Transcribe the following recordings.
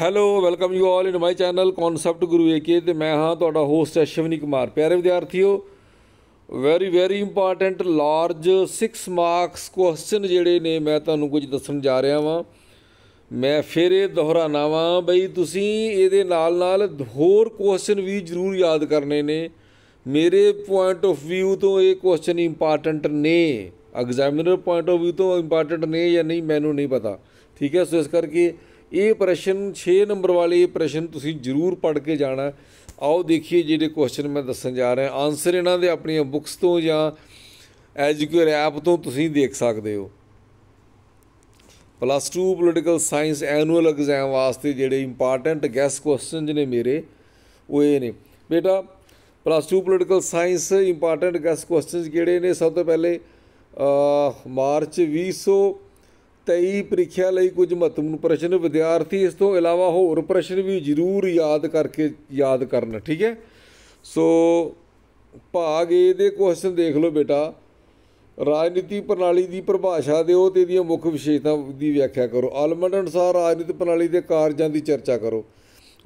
hello welcome you all in my channel concept Guru AK ਤੇ ਮੈਂ ਹਾਂ ਤੁਹਾਡਾ ਹੋਸਟ ਹੈ ਕੁਮਾਰ ਪਿਆਰੇ ਵਿਦਿਆਰਥੀਓ very very important large 6 marks question ਜਿਹੜੇ ਨੇ ਮੈਂ ਤੁਹਾਨੂੰ ਕੁਝ ਦੱਸਣ ਜਾ ਰਿਹਾ ਵਾਂ ਮੈਂ ਫਿਰ ਇਹ ਦੁਹਰਾਣਾ ਵਾਂ ਬਈ ਤੁਸੀਂ ਇਹਦੇ ਨਾਲ ਨਾਲ ਹੋਰ ਕੁਐਸਚਨ ਵੀ ਜ਼ਰੂਰ ਯਾਦ ਕਰਨੇ ਨੇ ਮੇਰੇ ਪੁਆਇੰਟ ਆਫ View ਤੋਂ ਇਹ ਕੁਐਸਚਨ ਇੰਪੋਰਟੈਂਟ ਨੇ ਐਗਜ਼ਾਮਿਨਰ ਪੁਆਇੰਟ ਆਫ View ਤੋਂ ਇੰਪੋਰਟੈਂਟ ਨੇ ਜਾਂ ਨਹੀਂ ਮੈਨੂੰ ਨਹੀਂ ਪਤਾ ਠੀਕ ਹੈ ਸੋ ਇਸ ਕਰਕੇ ਇਹ ਪ੍ਰਸ਼ਨ 6 ਨੰਬਰ ਵਾਲੇ ਪ੍ਰਸ਼ਨ ਤੁਸੀਂ ਜ਼ਰੂਰ ਪੜ੍ਹ ਕੇ ਜਾਣਾ ਆਓ ਦੇਖੀਏ ਜਿਹੜੇ ਕੁਐਸਚਨ ਮੈਂ ਦੱਸਣ ਜਾ ਰਿਹਾ ਆਨਸਰ ਇਹਨਾਂ ਦੇ ਆਪਣੀਆਂ ਬੁੱਕਸ ਤੋਂ ਜਾਂ ਐਜੂਕੇਅਰ ਐਪ ਤੋਂ ਤੁਸੀਂ ਦੇਖ ਸਕਦੇ ਹੋ plus 2 political science annual exam ਵਾਸਤੇ ਜਿਹੜੇ ਇੰਪੋਰਟੈਂਟ ਗੈਸ ਕੁਐਸਚਨ ਨੇ ਮੇਰੇ ਉਹ ਇਹ ਨੇ ਬੇਟਾ plus 2 political science important guess question ਕਿਹੜੇ ਨੇ ਸਭ ਤੋਂ ਪਹਿਲੇ ਮਾਰਚ 2000 23 ਪ੍ਰੀਖਿਆ ਲਈ ਕੁਝ ਮਹੱਤਵਪੂਰਨ ਪ੍ਰਸ਼ਨ ਵਿਦਿਆਰਥੀ ਇਸ ਤੋਂ ਇਲਾਵਾ ਹੋਰ ਪ੍ਰਸ਼ਨ ਵੀ ਜ਼ਰੂਰ ਯਾਦ ਕਰਕੇ ਯਾਦ ਕਰਨ ਠੀਕ ਹੈ ਸੋ ਭਾਗ ਏ ਦੇ ਕੁਐਸਚਨ ਦੇਖ ਲਓ ਬੇਟਾ ਰਾਜਨੀਤੀ ਪ੍ਰਣਾਲੀ ਦੀ ਪਰਿਭਾਸ਼ਾ ਦਿਓ ਤੇ ਇਹਦੀਆਂ ਮੁੱਖ ਵਿਸ਼ੇਸ਼ਤਾਵਾਂ ਦੀ ਵਿਆਖਿਆ ਕਰੋ ਆਲਮੰਡ ਅਨੁਸਾਰ ਰਾਜਨੀਤੀ ਪ੍ਰਣਾਲੀ ਦੇ ਕਾਰਜਾਂ ਦੀ ਚਰਚਾ ਕਰੋ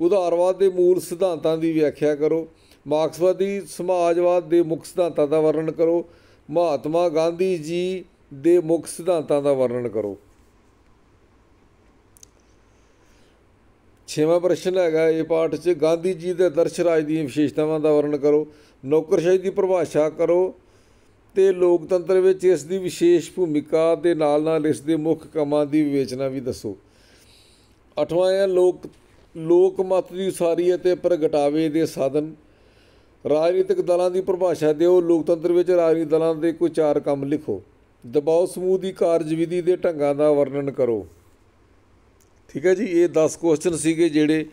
ਉਦਾਰਵਾਦ ਦੇ ਮੂਲ ਸਿਧਾਂਤਾਂ ਦੀ ਵਿਆਖਿਆ ਕਰੋ ਮਾਰਕਸਵਾਦੀ ਸਮਾਜਵਾਦ ਦੇ ਮੁੱਖ ਸਿਧਾਂਤਾਂ ਦਾ ਵਰਣਨ ਕਰੋ ਮਹਾਤਮਾ ਗਾਂਧੀ ਜੀ ਦੇ ਮੁੱਖ ਸਿਧਾਂਤਾਂ ਦਾ ਵਰਣਨ ਕਰੋ ਛੇਵਾਂ ਪ੍ਰਸ਼ਨ ਹੈਗਾ ਇਹ ਪਾਠ 'ਚ ਗਾਂਧੀ ਜੀ ਦੇ ਦਰਸ਼ ਰਾਜ ਦੀਆਂ ਵਿਸ਼ੇਸ਼ਤਾਵਾਂ ਦਾ ਵਰਣਨ ਕਰੋ ਨੌਕਰਸ਼ਾਹੀ ਦੀ ਪਰਿਭਾਸ਼ਾ ਕਰੋ ਤੇ ਲੋਕਤੰਤਰ ਵਿੱਚ ਇਸ ਦੀ ਵਿਸ਼ੇਸ਼ ਭੂਮਿਕਾ ਦੇ ਨਾਲ ਨਾਲ ਇਸ ਦੇ ਮੁੱਖ ਕੰਮਾਂ ਦੀ ਵਿਵੇਚਨਾ ਵੀ ਦੱਸੋ ਅਠਵਾਂ ਹੈ ਲੋਕ ਲੋਕਮਤ ਦੀ ਉਸਾਰੀ ਅਤੇ ਪ੍ਰਗਟਾਵੇ ਦੇ ਸਾਧਨ ਰਾਜਨੀਤਿਕ ਦਲਾਂ ਦੀ ਪਰਿਭਾਸ਼ਾ ਦਿਓ ਲੋਕਤੰਤਰ ਵਿੱਚ ਰਾਜਨੀਤਿਕ ਦਲਾਂ ਦੇ ਕੋਈ ਚਾਰ ਕੰਮ ਲਿਖੋ ਦਬਾਅ ਸਮੂਹ ਦੀ ਕਾਰਜਵਿਧੀ ਦੇ ਢੰਗਾਂ ਦਾ ਵਰਣਨ ਕਰੋ ਠੀਕ ਹੈ ਜੀ ਇਹ 10 ਕੁਐਸਚਨ ਸੀਗੇ ਜਿਹੜੇ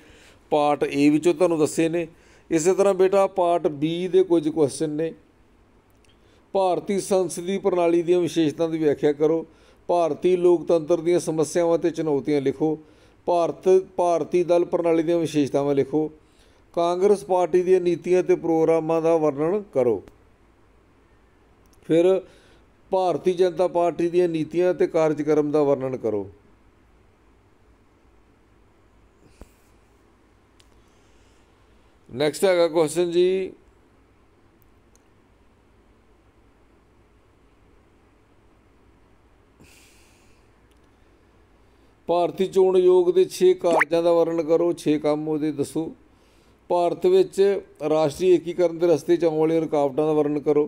ਪਾਰਟ A ਵਿੱਚੋਂ ਤੁਹਾਨੂੰ ਦੱਸੇ ਨੇ ਇਸੇ ਤਰ੍ਹਾਂ ਬੇਟਾ ਪਾਰਟ B ਦੇ ਕੁਝ ਕੁਐਸਚਨ ਨੇ ਭਾਰਤੀ ਸੰਸਦੀ ਪ੍ਰਣਾਲੀ ਦੀਆਂ ਵਿਸ਼ੇਸ਼ਤਾਵਾਂ ਦੀ ਵਿਆਖਿਆ ਕਰੋ ਭਾਰਤੀ ਲੋਕਤੰਤਰ ਦੀਆਂ ਸਮੱਸਿਆਵਾਂ ਤੇ ਚੁਣੌਤੀਆਂ ਲਿਖੋ ਭਾਰਤ ਭਾਰਤੀ ਦਲ ਪ੍ਰਣਾਲੀ ਦੀਆਂ ਵਿਸ਼ੇਸ਼ਤਾਵਾਂ ਲਿਖੋ ਕਾਂਗਰਸ ਪਾਰਟੀ ਦੀਆਂ ਨੀਤੀਆਂ ਤੇ ਪ੍ਰੋਗਰਾਮਾਂ ਦਾ ਵਰਣਨ ਕਰੋ ਫਿਰ ਭਾਰਤੀ ਜਨਤਾ ਪਾਰਟੀ ਦੀਆਂ ਨੀਤੀਆਂ ਤੇ ਕਾਰਜਕ੍ਰਮ ਦਾ ਵਰਣਨ ਕਰੋ ਨੈਕਸਟ ਹੈਗਾ ਕੁਐਸਚਨ ਜੀ ਭਾਰਤੀ ਚੋਣ ਯੋਗ ਦੇ 6 ਕਾਰਜਾਂ ਦਾ ਵਰਣਨ ਕਰੋ 6 ਕੰਮ ਉਹਦੇ ਦੱਸੋ ਭਾਰਤ ਵਿੱਚ ਰਾਸ਼ਟਰੀ ਏਕੀਕਰਨ ਦੇ ਰਸਤੇ 'ਚ ਆਉਣ ਵਾਲੇ ਰੁਕਾਵਟਾਂ ਦਾ ਵਰਣਨ ਕਰੋ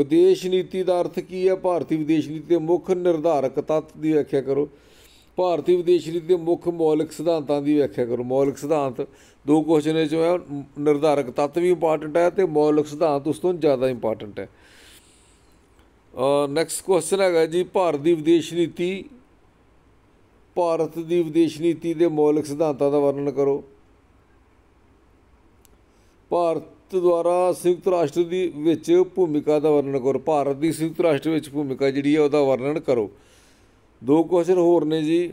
ਵਿਦੇਸ਼ ਨੀਤੀ ਦਾ ਅਰਥ ਕੀ ਹੈ ਭਾਰਤੀ ਵਿਦੇਸ਼ ਨੀਤੀ ਦੇ ਮੁੱਖ ਨਿਰਧਾਰਕ ਤੱਤ ਦੀ ਵਿਆਖਿਆ ਕਰੋ ਭਾਰਤੀ ਵਿਦੇਸ਼ ਨੀਤੀ ਦੇ ਮੁੱਖ ਮੌਲਿਕ ਸਿਧਾਂਤਾਂ ਦੀ ਵਿਆਖਿਆ ਕਰੋ ਮੌਲਿਕ ਸਿਧਾਂਤ ਦੋ ਕੁਐਸਚਨ ਇਹ ਚੋਂ ਹੈ ਨਿਰਧਾਰਕ ਤੱਤ ਵੀ ਇੰਪੋਰਟੈਂਟ ਹੈ ਤੇ ਮੌਲਿਕ ਸਿਧਾਂਤ ਉਸ ਤੋਂ ਜ਼ਿਆਦਾ ਇੰਪੋਰਟੈਂਟ ਹੈ ਨੈਕਸਟ ਕੁਐਸਚਨ ਹੈਗਾ ਜੀ ਭਾਰਤ ਦੀ ਵਿਦੇਸ਼ ਨੀਤੀ ਭਾਰਤ ਦੀ ਵਿਦੇਸ਼ ਨੀਤੀ ਦੇ ਮੌਲਿਕ ਸਿਧਾਂਤਾਂ ਦਾ ਵਰਣਨ ਕਰੋ ਭਾਰਤ ਦੁਆਰਾ ਸੰਯੁਕਤ ਰਾਸ਼ਟਰ ਦੀ ਵਿੱਚ ਭੂਮਿਕਾ ਦਾ ਵਰਣਨ ਕਰੋ ਭਾਰਤ ਦੀ ਸੰਯੁਕਤ ਰਾਸ਼ਟਰ ਵਿੱਚ ਭੂਮਿਕਾ ਜਿਹੜੀ ਹੈ ਉਹਦਾ ਵਰਣਨ ਕਰੋ ਦੋ ਕੁਐਸਚਨ ਹੋਰ ਨੇ ਜੀ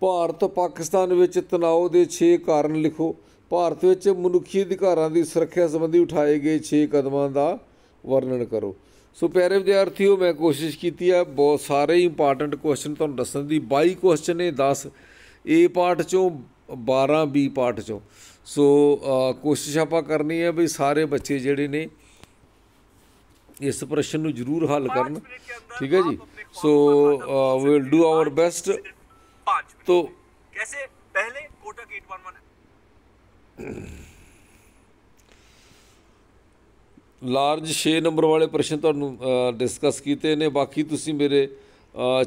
ਭਾਰਤ ਪਾਕਿਸਤਾਨ ਵਿੱਚ ਤਣਾਅ ਦੇ 6 ਕਾਰਨ ਲਿਖੋ ਭਾਰਤ ਵਿੱਚ ਮਨੁੱਖੀ ਅਧਿਕਾਰਾਂ ਦੀ ਸੁਰੱਖਿਆ ਸੰਬੰਧੀ ਉਠਾਏ ਗਏ 6 ਕਦਮਾਂ ਦਾ ਵਰਣਨ ਕਰੋ ਸੋ ਪਿਆਰੇ ਵਿਦਿਆਰਥੀਓ ਮੈਂ ਕੋਸ਼ਿਸ਼ ਕੀਤੀ ਆ ਬਹੁਤ ਸਾਰੇ ਇੰਪੋਰਟੈਂਟ ਕੁਐਸਚਨ ਤੁਹਾਨੂੰ ਦੱਸਣ ਦੀ 22 ਕੁਐਸਚਨ ਨੇ 10 ਏ ਪਾਰਟ ਚੋਂ 12 ਬੀ ਪਾਰਟ ਚੋਂ ਸੋ ਕੋਸ਼ਿਸ਼ ਆਪਾਂ ਕਰਨੀ ਹੈ ਵੀ ਸਾਰੇ ਬੱਚੇ ਜਿਹੜੇ ਨੇ ਇਸ ਪ੍ਰਸ਼ਨ ਨੂੰ ਜ਼ਰੂਰ ਹੱਲ ਕਰਨ ਠੀਕ ਹੈ ਜੀ so we will do our best ਤੋ ਕਿਵੇਂ ਪਹਿਲੇ ਕੋਟਕ 811 ਲਾਰਜ 6 ਨੰਬਰ ਵਾਲੇ ਪ੍ਰਸ਼ਨ ਤੁਹਾਨੂੰ ਡਿਸਕਸ ਕੀਤੇ ਨੇ ਬਾਕੀ ਤੁਸੀਂ ਮੇਰੇ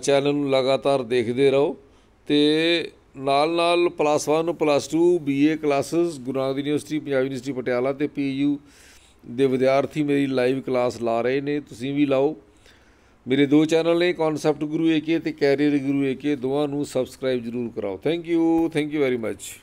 ਚੈਨਲ ਨੂੰ ਲਗਾਤਾਰ ਦੇਖਦੇ ਰਹੋ ਤੇ ਨਾਲ ਨਾਲ ਪਲੱਸ 1 ਨੂੰ ਪਲੱਸ 2 ਬੀਏ ਕਲਾਸਸ ਗੁਰਨਾਗ ਯੂਨੀਵਰਸਿਟੀ ਪੰਜਾਬ ਯੂਨੀਵਰਸਿਟੀ ਪਟਿਆਲਾ ਤੇ ਪੀਯੂ ਦੇ ਵਿਦਿਆਰਥੀ ਮੇਰੀ ਲਾਈਵ ਕਲਾਸ ਲਾ ਰਹੇ ਨੇ ਤੁਸੀਂ ਵੀ ਲਾਓ ਮੇਰੇ ਦੋ ਚੈਨਲ ਨੇ ਕਨਸੈਪਟ ਗੁਰੂ ਏਕੇ ਤੇ ਕੈਰੀਅਰ ਗੁਰੂ ਏਕੇ ਦੋਵਾਂ ਨੂੰ ਸਬਸਕ੍ਰਾਈਬ ਜਰੂਰ ਕਰਾਓ thank you thank you very much